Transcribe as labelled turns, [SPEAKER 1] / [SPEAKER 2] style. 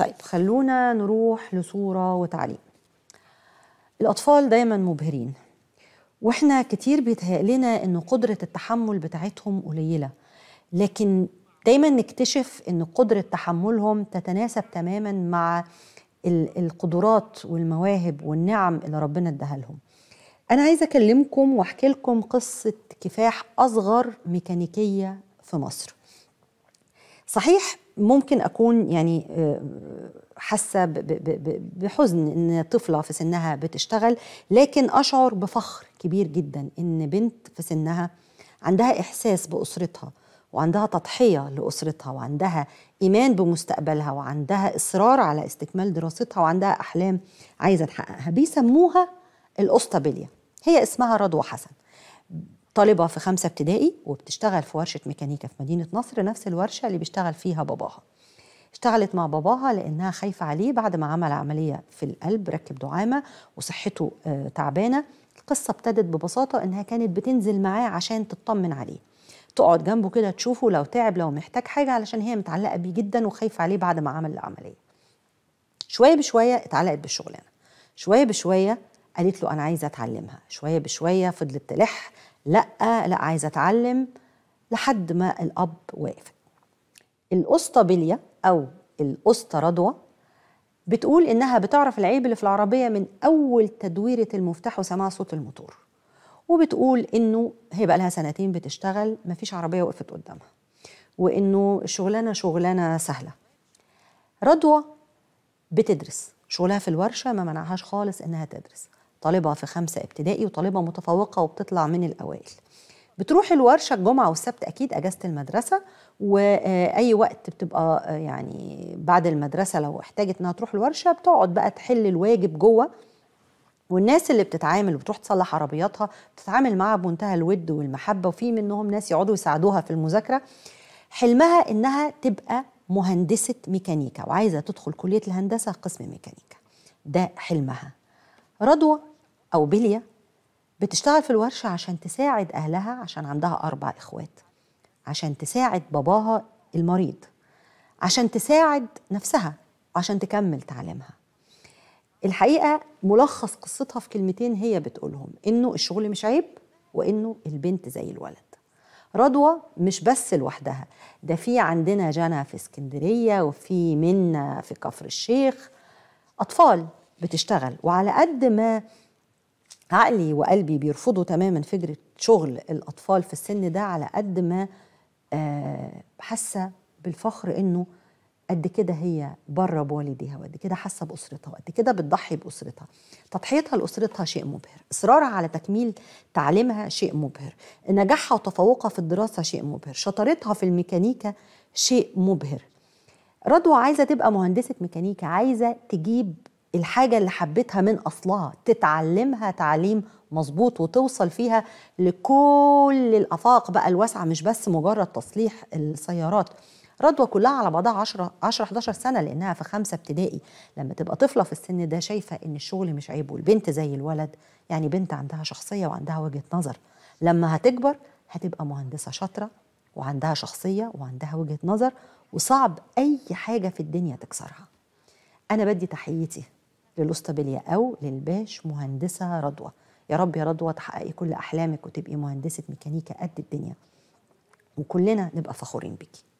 [SPEAKER 1] طيب خلونا نروح لصورة وتعليق الأطفال دايما مبهرين واحنا كتير بيتهيأ لنا ان قدرة التحمل بتاعتهم قليلة لكن دايما نكتشف ان قدرة تحملهم تتناسب تماما مع القدرات والمواهب والنعم اللي ربنا اداها لهم انا عايزه اكلمكم واحكي لكم قصه كفاح اصغر ميكانيكيه في مصر صحيح ممكن اكون يعني آه، حاسه بحزن ان طفله في سنها بتشتغل لكن اشعر بفخر كبير جدا ان بنت في سنها عندها احساس باسرتها وعندها تضحيه لاسرتها وعندها ايمان بمستقبلها وعندها اصرار على استكمال دراستها وعندها احلام عايزه تحققها بيسموها الاسطبليه هي اسمها رضوى حسن طالبه في خمسه ابتدائي وبتشتغل في ورشه ميكانيكا في مدينه نصر نفس الورشه اللي بيشتغل فيها باباها اشتغلت مع باباها لانها خايفه عليه بعد ما عمل عمليه في القلب ركب دعامه وصحته آه، تعبانه القصه ابتدت ببساطه انها كانت بتنزل معاه عشان تطمن عليه تقعد جنبه كده تشوفه لو تعب لو محتاج حاجه علشان هي متعلقه بيه جدا وخايفه عليه بعد ما عمل العمليه شويه بشويه اتعلقت بالشغلانه شويه بشويه قالت له انا عايزه اتعلمها شويه بشويه فضلت تلح لا لا عايزه اتعلم لحد ما الاب وافق القسطى بليا أو الأسطى رضوى بتقول إنها بتعرف العيب اللي في العربية من أول تدويرة المفتاح وسماع صوت الموتور وبتقول إنه هي بقى لها سنتين بتشتغل مفيش عربية وقفت قدامها وإنه الشغلانة شغلانة سهلة رضوى بتدرس شغلها في الورشة ما منعهاش خالص إنها تدرس طالبة في خمسة ابتدائي وطالبة متفوقة وبتطلع من الأوائل بتروح الورشه الجمعه والسبت اكيد اجازه المدرسه واي وقت بتبقى آه، يعني بعد المدرسه لو احتاجت انها تروح الورشه بتقعد بقى تحل الواجب جوه والناس اللي بتتعامل وبتروح تصلح عربياتها بتتعامل معاها بمنتهى الود والمحبه وفي منهم ناس يقعدوا يساعدوها في المذاكره حلمها انها تبقى مهندسه ميكانيكا وعايزه تدخل كليه الهندسه قسم ميكانيكا ده حلمها رضوى او بليا بتشتغل في الورشة عشان تساعد أهلها عشان عندها أربع إخوات عشان تساعد باباها المريض عشان تساعد نفسها وعشان تكمل تعليمها الحقيقة ملخص قصتها في كلمتين هي بتقولهم إنه الشغل مش عيب وإنه البنت زي الولد رضوى مش بس لوحدها ده في عندنا جنى في اسكندرية وفي منا في كفر الشيخ أطفال بتشتغل وعلى قد ما عقلي وقلبي بيرفضوا تماما فكره شغل الاطفال في السن ده على قد ما آه، حاسه بالفخر انه قد كده هي بره بوالديها وقد كده حاسه باسرتها وقد كده بتضحي باسرتها تضحيتها لاسرتها شيء مبهر اصرارها على تكميل تعليمها شيء مبهر نجاحها وتفوقها في الدراسه شيء مبهر شطارتها في الميكانيكا شيء مبهر رضوى عايزه تبقى مهندسه ميكانيكا عايزه تجيب الحاجة اللي حبيتها من أصلها تتعلمها تعليم مظبوط وتوصل فيها لكل الآفاق بقى الواسعة مش بس مجرد تصليح السيارات رضوى كلها على بعضها 10 10 11 سنه لانها في خمسه ابتدائي لما تبقى طفله في السن ده شايفه ان الشغل مش عيب والبنت زي الولد يعني بنت عندها شخصيه وعندها وجهه نظر لما هتكبر هتبقى مهندسه شاطره وعندها شخصيه وعندها وجهه نظر وصعب اي حاجه في الدنيا تكسرها انا بدي تحيتي للاستابيليا أو للباش مهندسة رضوى يا رب يا رضوى تحققي كل أحلامك وتبقي مهندسة ميكانيكا قد الدنيا وكلنا نبقى فخورين بيكي